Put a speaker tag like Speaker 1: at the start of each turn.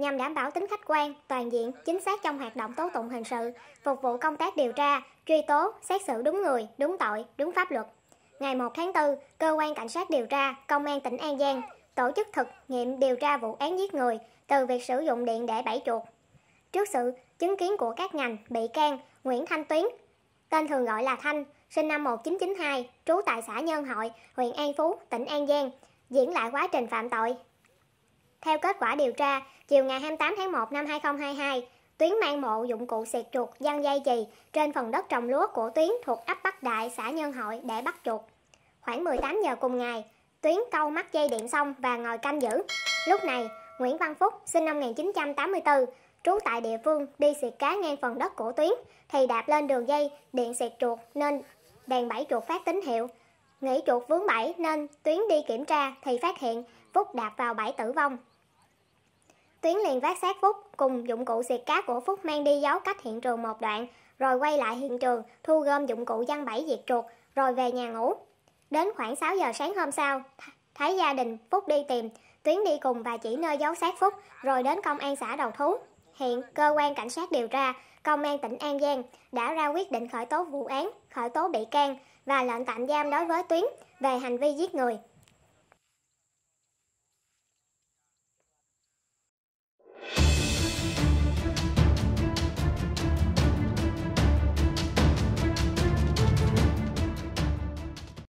Speaker 1: nhằm đảm bảo tính khách quan, toàn diện, chính xác trong hoạt động tố tụng hình sự, phục vụ công tác điều tra, truy tố, xét xử đúng người, đúng tội, đúng pháp luật. Ngày 1 tháng 4, Cơ quan Cảnh sát điều tra Công an tỉnh An Giang tổ chức thực nghiệm điều tra vụ án giết người từ việc sử dụng điện để bẫy chuột. Trước sự chứng kiến của các ngành, bị can Nguyễn Thanh Tuyến, tên thường gọi là Thanh, sinh năm 1992, trú tại xã Nhân Hội, huyện An Phú, tỉnh An Giang, diễn lại quá trình phạm tội, theo kết quả điều tra, chiều ngày 28 tháng 1 năm 2022, Tuyến mang mộ dụng cụ xẹt chuột dân dây chì trên phần đất trồng lúa của Tuyến thuộc ấp Bắc Đại, xã Nhân Hội để bắt chuột. Khoảng 18 giờ cùng ngày, Tuyến câu mắt dây điện xong và ngồi canh giữ. Lúc này, Nguyễn Văn Phúc, sinh năm 1984, trú tại địa phương đi xịt cá ngang phần đất của Tuyến, thì đạp lên đường dây điện xịt chuột nên đèn bẫy chuột phát tín hiệu. Nghĩ chuột vướng bẫy nên Tuyến đi kiểm tra thì phát hiện Phúc đạp vào bẫy tử vong. Tuyến liền vác xác Phúc cùng dụng cụ xịt cá của Phúc mang đi giấu cách hiện trường một đoạn, rồi quay lại hiện trường thu gom dụng cụ dân bẫy diệt chuột, rồi về nhà ngủ. Đến khoảng 6 giờ sáng hôm sau, thấy gia đình Phúc đi tìm, Tuyến đi cùng và chỉ nơi giấu xác Phúc, rồi đến công an xã đầu thú. Hiện cơ quan cảnh sát điều tra, công an tỉnh An Giang đã ra quyết định khởi tố vụ án, khởi tố bị can và lệnh tạm giam đối với Tuyến về hành vi giết người.